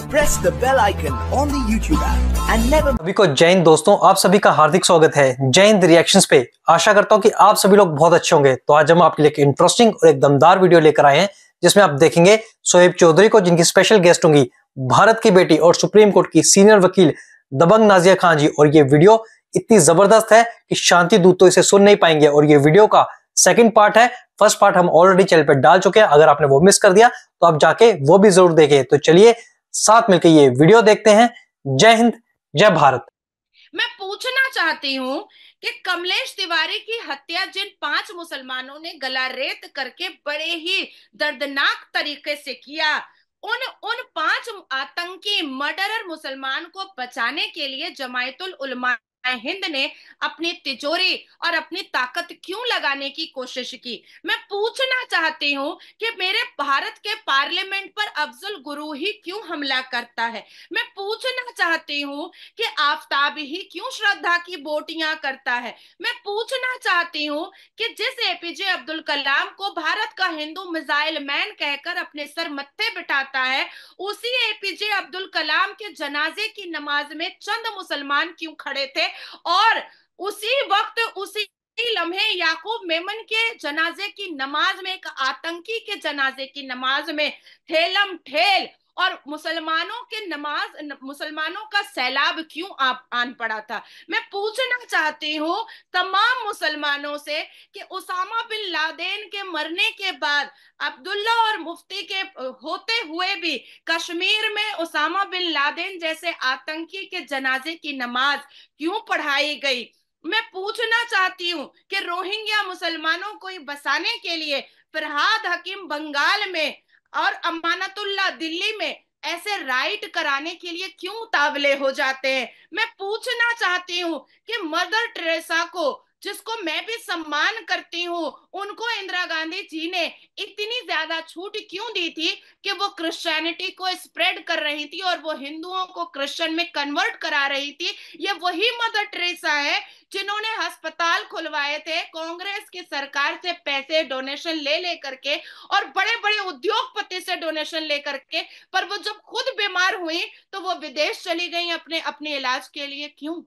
Press the bell icon on the YouTube and never सभी को जय दोस्तों आप सभी का हार्दिक स्वागत है जैन हिंद रिएक्शंस पे आशा करता हूँ कि आप सभी लोग बहुत अच्छे होंगे तो आज हम आपके लिए इंटरेस्टिंग और एक दमदार वीडियो लेकर आए हैं जिसमें आप देखेंगे सोहेब चौधरी को जिनकी स्पेशल गेस्ट होंगी भारत की बेटी और सुप्रीम कोर्ट की सीनियर वकील दबंग नाजिया खान जी और ये वीडियो इतनी जबरदस्त है कि शांति दूत तो इसे सुन नहीं पाएंगे और ये वीडियो का सेकंड पार्ट है फर्स्ट पार्ट हम ऑलरेडी चैनल पर डाल चुके हैं अगर आपने वो मिस कर दिया तो आप जाके वो भी जरूर देखें तो चलिए साथ मिलकर ये वीडियो देखते हैं जय हिंद जय भारत मैं पूछना चाहती हूँ कि कमलेश तिवारी की हत्या जिन पांच मुसलमानों ने गला रेत करके बड़े ही दर्दनाक तरीके से किया उन उन पांच आतंकी मर्डरर मुसलमान को बचाने के लिए जमायतुल उलमा हिंद ने अपनी तिजोरी और अपनी ताकत क्यों लगाने की कोशिश की मैं पूछना चाहती हूँ कि मेरे भारत के पार्लियामेंट पर अफजल गुरु ही क्यों हमला करता है मैं पूछना चाहती हूँ कि आफताब ही क्यों श्रद्धा की बोटियां करता है मैं पूछना चाहती हूँ कि जिस एपीजे अब्दुल कलाम को भारत का हिंदू मिसाइल मैन कहकर अपने सर मत्थे बिठाता है उसी एपीजे अब्दुल कलाम के जनाजे की नमाज में चंद मुसलमान क्यों खड़े थे और उसी वक्त उसी लम्हे याकूब मेमन के जनाजे की नमाज में एक आतंकी के जनाजे की नमाज में ठेलम ठेल और मुसलमानों के नमाज मुसलमानों का सैलाब क्यों आप आन पड़ा था मैं पूछना चाहती हूँ तमाम मुसलमानों से कि उसामा बिन लादेन के मरने के बाद अब्दुल्ला और मुफ्ती के होते हुए भी कश्मीर में उसामा बिन लादेन जैसे आतंकी के जनाजे की नमाज क्यों पढ़ाई गई मैं पूछना चाहती हूँ कि रोहिंग्या मुसलमानों को बसाने के लिए फरहाद हकीम बंगाल में और अमानतुल्ला दिल्ली में ऐसे राइट कराने के लिए क्यों तावले हो जाते हैं मैं पूछना चाहती हूँ कि मदर टेरेसा को जिसको मैं भी सम्मान करती हूँ उनको इंदिरा गांधी जी ने इतनी ज्यादा छूट क्यों दी थी कि वो क्रिश्चियनिटी को स्प्रेड कर रही थी और वो हिंदुओं को क्रिश्चियन में कन्वर्ट करा रही थी ये वही मदर टेरेसा है जिन्होंने अस्पताल खुलवाए थे कांग्रेस की सरकार से पैसे डोनेशन ले लेकर के और बड़े बड़े उद्योगपति से डोनेशन लेकर के पर वो जब खुद बीमार हुई तो वो विदेश चली गई अपने अपने इलाज के लिए क्यों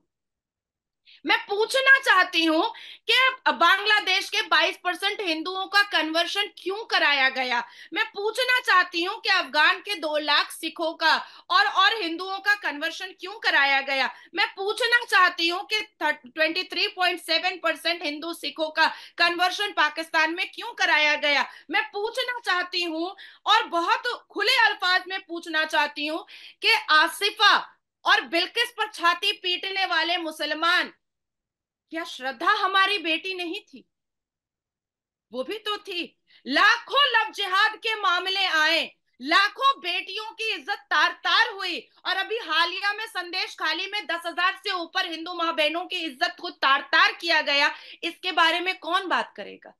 मैं पूछना चाहती हूं कि बांग्लादेश के 22 परसेंट हिंदुओं का कन्वर्शन क्यों कराया गया मैं पूछना चाहती हूं कि अफगान के दो लाख सिखों का और और हिंदुओं का कन्वर्शन क्यों कराया गया मैं पूछना चाहती हूं कि 23.7 परसेंट हिंदू सिखों का कन्वर्शन पाकिस्तान में क्यों कराया गया मैं पूछना चाहती हूँ और बहुत खुले अल्फाज में पूछना चाहती हूँ कि आसिफा और बिल्किस पर छाती पीटने वाले मुसलमान क्या श्रद्धा हमारी बेटी नहीं थी वो भी तो थी लाखों लव जिहाद के मामले आए लाखों बेटियों की इज्जत तार तार हुई और अभी हालिया में संदेश खाली में दस हजार से ऊपर हिंदू मां बहनों की इज्जत को तार तार किया गया इसके बारे में कौन बात करेगा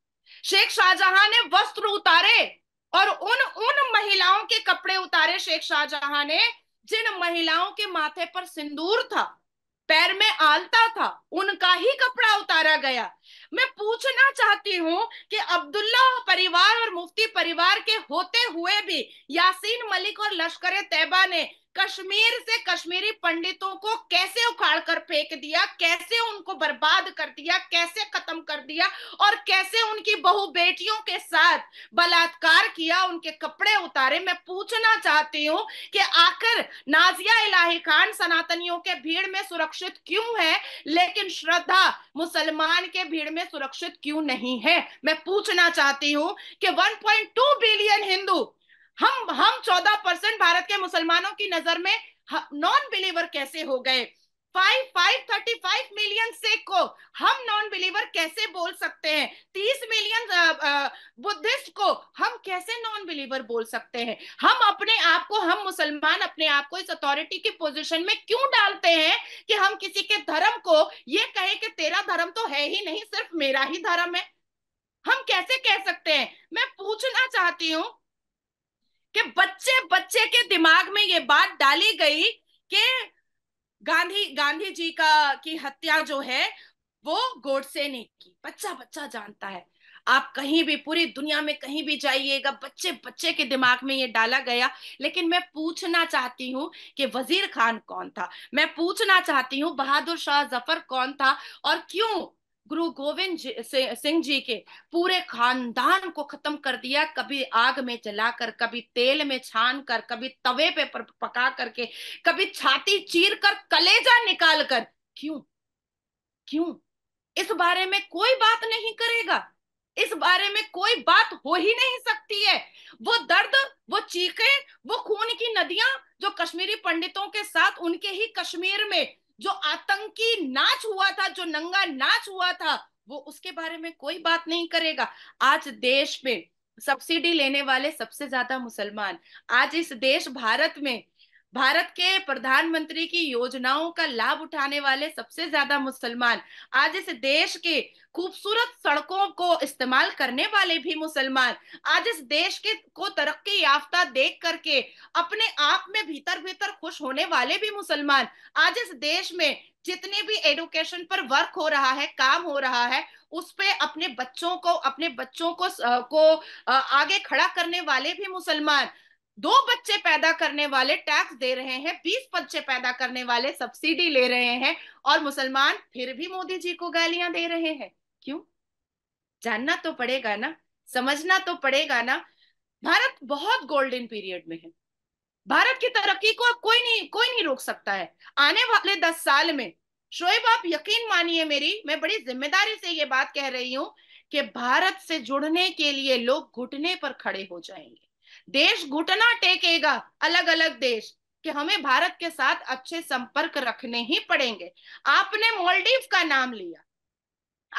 शेख शाहजहां ने वस्त्र उतारे और उन उन महिलाओं के कपड़े उतारे शेख शाहजहां ने जिन महिलाओं के माथे पर सिंदूर था पैर में आलता था उनका ही कपड़ा उतारा गया मैं पूछना चाहती हूँ कि अब्दुल्ला परिवार और मुफ्ती परिवार के होते हुए भी यासीन मलिक और लश्कर तैयबा ने कश्मीर से कश्मीरी पंडितों को कैसे उखाड़ कर फेंक दिया कैसे उनको बर्बाद कर दिया कैसे खत्म कर दिया और कैसे उनकी बहु बेटियों के साथ बलात्कार किया उनके कपड़े उतारे मैं पूछना चाहती हूँ कि आखिर नाजिया इलाही खान सनातनियों के भीड़ में सुरक्षित क्यों है लेकिन श्रद्धा मुसलमान के भीड़ में सुरक्षित क्यों नहीं है मैं पूछना चाहती हूं कि 1.2 बिलियन हिंदू हम हम 14 परसेंट भारत के मुसलमानों की नजर में नॉन बिलीवर कैसे हो गए five five thirty five million Sikh को हम नॉन बिलीवर कैसे बोल सकते हैं तीस मिलियन बुद्धिस्ट को हम कैसे नॉन बिलीवर बोल सकते हैं हम अपने आप को हम मुसलमान अपने आप को इस अथॉरिटी की पोजीशन में क्यों डालते हैं कि हम किसी के धर्म को ये कहे कि तेरा धर्म तो है ही नहीं सिर्फ मेरा ही धर्म है हम कैसे कह सकते हैं मैं पूछना चाहती हूं कि बच्चे बच्चे के दिमाग में ये बात डाली गई कि गांधी गांधी जी का की हत्या जो है वो गोडसे ने की बच्चा बच्चा जानता है आप कहीं भी पूरी दुनिया में कहीं भी जाइएगा बच्चे बच्चे के दिमाग में ये डाला गया लेकिन मैं पूछना चाहती हूँ कि वजीर खान कौन था मैं पूछना चाहती हूँ बहादुर शाह जफर कौन था और क्यों गुरु गोविंद सिंह जी के पूरे खानदान को खत्म कर दिया कभी आग में जलाकर कभी तेल में छान कर कभी तवे पे पका करके कभी छाती चीर कर कलेजा निकाल कर क्यों क्यों इस बारे में कोई बात नहीं करेगा इस बारे में कोई बात हो ही नहीं सकती है वो दर्द वो चीखें वो खून की नदियां जो कश्मीरी पंडितों के साथ उनके ही कश्मीर में जो आतंकी नाच हुआ था जो नंगा नाच हुआ था वो उसके बारे में कोई बात नहीं करेगा आज देश में सब्सिडी लेने वाले सबसे ज्यादा मुसलमान आज इस देश भारत में भारत के प्रधानमंत्री की योजनाओं का लाभ उठाने वाले सबसे ज्यादा मुसलमान आज इस देश के खूबसूरत सड़कों को इस्तेमाल करने वाले भी मुसलमान आज इस देश के को तरक्की याफ्ता देख करके अपने आप में भीतर भीतर खुश होने वाले भी मुसलमान आज इस देश में जितने भी एडुकेशन पर वर्क हो रहा है काम हो रहा है उस पे अपने बच्चों को अपने बच्चों को को आगे खड़ा करने वाले भी मुसलमान दो बच्चे पैदा करने वाले टैक्स दे रहे हैं बीस बच्चे पैदा करने वाले सब्सिडी ले रहे हैं और मुसलमान फिर भी मोदी जी को गालियां दे रहे हैं क्यों जानना तो पड़ेगा ना समझना तो पड़ेगा ना भारत बहुत गोल्डन पीरियड में है भारत की तरक्की को कोई नहीं कोई नहीं रोक सकता है आने वाले दस साल में शोएब आप यकीन मानिए मेरी मैं बड़ी जिम्मेदारी से ये बात कह रही हूं कि भारत से जुड़ने के लिए लोग घुटने पर खड़े हो जाएंगे देश घुटना टेकेगा अलग अलग देश कि हमें भारत के साथ अच्छे संपर्क रखने ही पड़ेंगे आपने मोल्डीव का नाम लिया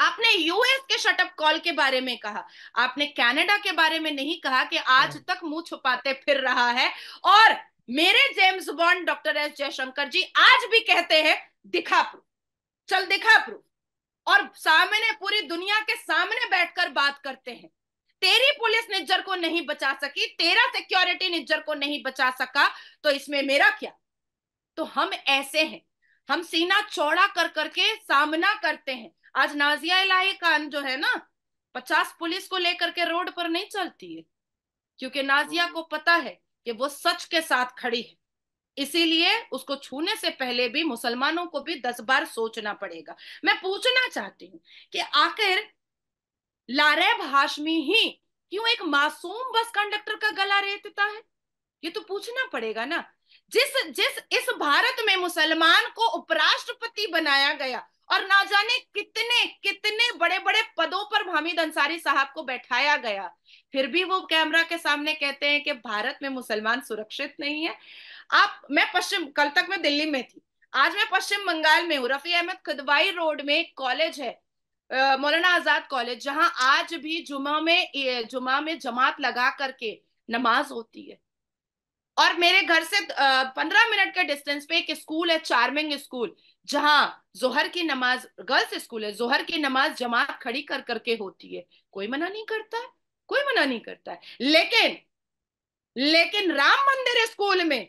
आपने यूएस के शटअप कॉल के बारे में कहा आपने कनाडा के बारे में नहीं कहा कि आज हाँ। तक मुंह छुपाते फिर रहा है और मेरे James Bond doctor S Jaishankar ji आज भी कहते हैं दिखा प्रूफ चल दिखा प्रूफ और सामने पूरी दुनिया के सामने बैठकर बात करते हैं तेरी पुलिस निज्जर को नहीं बचा सकी तेरा सिक्योरिटी निज्जर को नहीं बचा सका तो इसमें मेरा क्या तो हम ऐसे हैं हम सीना चौड़ा कर करके सामना करते हैं आज नाजिया इलाही खान जो है ना पचास पुलिस को लेकर के रोड पर नहीं चलती है क्योंकि नाजिया को पता है कि वो सच के साथ खड़ी है इसीलिए उसको छूने से पहले भी मुसलमानों को भी दस बार सोचना पड़ेगा मैं पूछना चाहती हूँ कि आखिर लारेब हाशमी ही क्यों एक मासूम बस कंडक्टर का गला रेतता है ये तो पूछना पड़ेगा ना जिस जिस इस भारत में मुसलमान को उपराष्ट्रपति बनाया गया और ना जाने कितने कितने बड़े बड़े पदों पर हामिद अंसारी साहब को बैठाया गया फिर भी वो कैमरा के सामने कहते हैं कि भारत में मुसलमान सुरक्षित नहीं है आप मैं पश्चिम कल तक मैं दिल्ली में थी आज मैं पश्चिम बंगाल में हूँ रफी अहमद खुदवाई रोड में एक कॉलेज है मौलाना आजाद कॉलेज जहां आज भी जुमा में जुमा में जमात लगा करके नमाज होती है और मेरे घर से पंद्रह मिनट के डिस्टेंस पे एक स्कूल है चार्मिंग स्कूल जहां जोहर की नमाज गर्ल्स स्कूल है जोहर की नमाज जमात खड़ी कर करके होती है कोई मना नहीं करता है कोई मना नहीं करता है लेकिन लेकिन राम मंदिर स्कूल में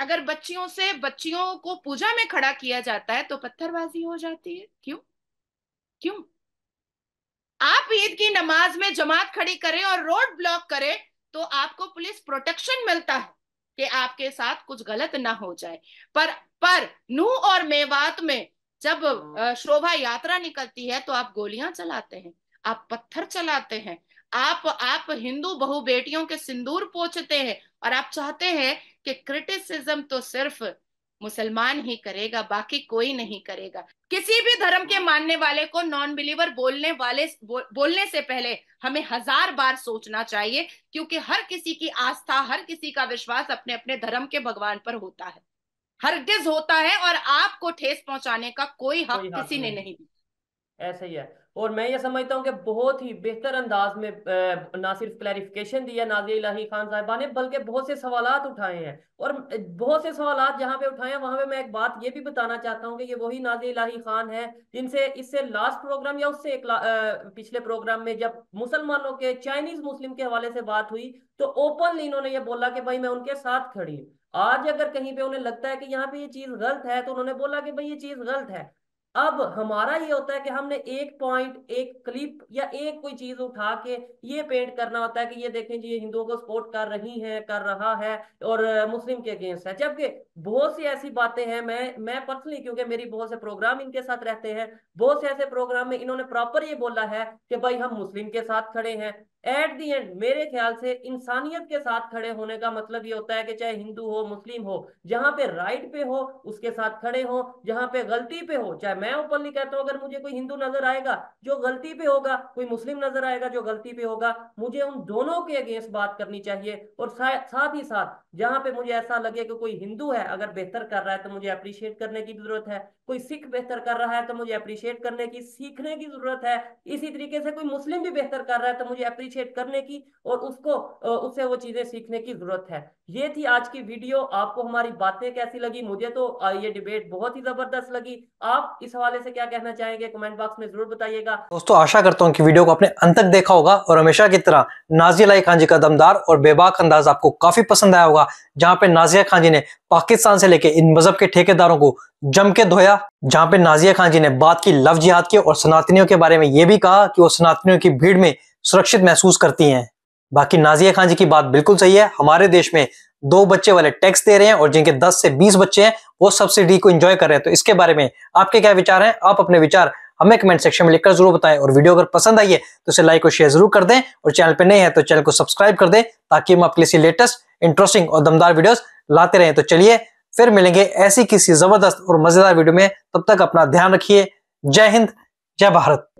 अगर बच्चियों से बच्चियों को पूजा में खड़ा किया जाता है तो पत्थरबाजी हो जाती है क्यों क्यों आप ईद की नमाज में जमात खड़ी करें और रोड ब्लॉक करें तो आपको पुलिस प्रोटेक्शन मिलता है कि आपके साथ कुछ गलत ना हो जाए पर पर नू और मेवात में जब हाँ। शोभा यात्रा निकलती है तो आप गोलियां चलाते हैं आप पत्थर चलाते हैं आप आप हिंदू बहु बेटियों के सिंदूर पोछते हैं और आप चाहते हैं कि क्रिटिसिज्म तो सिर्फ मुसलमान ही करेगा बाकी कोई नहीं करेगा किसी भी धर्म के मानने वाले को नॉन बिलीवर बोलने वाले बो, बोलने से पहले हमें हजार बार सोचना चाहिए क्योंकि हर किसी की आस्था हर किसी का विश्वास अपने अपने धर्म के भगवान पर होता है हरगिज होता है और आपको ठेस पहुंचाने का कोई हक किसी ने नहीं दिया ऐसा ही है और मैं ये समझता हूँ कि बहुत ही बेहतर अंदाज में ना सिर्फ क्लैरिफिकेशन दिया नाजी इलाही खान साहिबा ने बल्कि बहुत से सवाल उठाए हैं और बहुत से सवाल जहाँ पे उठाए हैं वहां पे मैं एक बात ये भी बताना चाहता हूँ कि ये वही नाजी इलाही खान है जिनसे इससे लास्ट प्रोग्राम या उससे एक पिछले प्रोग्राम में जब मुसलमानों के चाइनीज मुस्लिम के हवाले से बात हुई तो ओपनली इन्होंने ये बोला कि भाई मैं उनके साथ खड़ी आज अगर कहीं पे उन्हें लगता है कि यहाँ पे ये चीज गलत है तो उन्होंने बोला कि भाई ये चीज गलत है अब हमारा ये होता है कि हमने एक पॉइंट एक क्लिप या एक कोई चीज उठा के ये पेंट करना होता है कि ये देखें जी ये हिंदुओं को सपोर्ट कर रही है कर रहा है और मुस्लिम के अगेंस्ट है जबकि बहुत सी ऐसी बातें हैं मैं मैं पर्सनली क्योंकि मेरी बहुत से प्रोग्राम इनके साथ रहते हैं बहुत से ऐसे प्रोग्राम में इन्होंने प्रॉपर ये बोला है कि भाई हम मुस्लिम के साथ खड़े हैं एट दी एंड मेरे ख्याल से इंसानियत के साथ खड़े होने का मतलब ये होता है कि चाहे हिंदू हो मुस्लिम हो जहां पे राइट पे हो उसके साथ खड़े हो जहां पे गलती पे हो चाहे मैं ओपनली कहता हूं अगर मुझे कोई हिंदू नजर आएगा जो गलती पे होगा कोई मुस्लिम नजर आएगा जो गलती पे होगा मुझे उन दोनों के अगेंस्ट बात करनी चाहिए और साथ ही साथ जहां पे मुझे ऐसा लगे कि कोई हिंदू है अगर बेहतर कर रहा है तो मुझे अप्रिशिएट करने की जरूरत है कोई सिख बेहतर कर रहा है तो मुझे अप्रिशिएट करने की सीखने की जरूरत है इसी तरीके से कोई मुस्लिम भी बेहतर कर रहा है तो मुझे अप्रिशिएट अप्रिशिएट करने की और उसको उससे वो चीजें सीखने की जरूरत है ये थी आज की वीडियो आपको हमारी बातें कैसी लगी मुझे तो ये डिबेट बहुत ही जबरदस्त लगी आप इस हवाले से क्या कहना चाहेंगे कमेंट बॉक्स में जरूर बताइएगा दोस्तों आशा करता हूँ कि वीडियो को आपने अंत तक देखा होगा और हमेशा की तरह नाजिया लाई खान जी का दमदार और बेबाक अंदाज आपको काफी पसंद आया होगा जहाँ पे नाजिया खान जी ने पाकिस्तान से लेके इन मजहब के ठेकेदारों को जम के धोया जहाँ पे नाजिया खान जी ने बात की लव जिहाद की और सनातनियों के बारे में ये भी कहा कि वो सनातनियों की भीड़ में सुरक्षित महसूस करती हैं बाकी नाजिया खान जी की बात बिल्कुल सही है हमारे देश में दो बच्चे वाले टैक्स दे रहे हैं और जिनके 10 से 20 बच्चे हैं वो सब्सिडी को एंजॉय कर रहे हैं तो इसके बारे में आपके क्या विचार हैं आप अपने विचार हमें कमेंट सेक्शन में लिखकर जरूर बताएं और वीडियो अगर पसंद आई है तो इसे लाइक और शेयर जरूर कर दें और चैनल पर नए हैं तो चैनल को सब्सक्राइब कर दें ताकि हम आपके लिए लेटेस्ट इंटरेस्टिंग और दमदार वीडियोज लाते रहें तो चलिए फिर मिलेंगे ऐसी किसी जबरदस्त और मजेदार वीडियो में तब तक अपना ध्यान रखिए जय हिंद जय भारत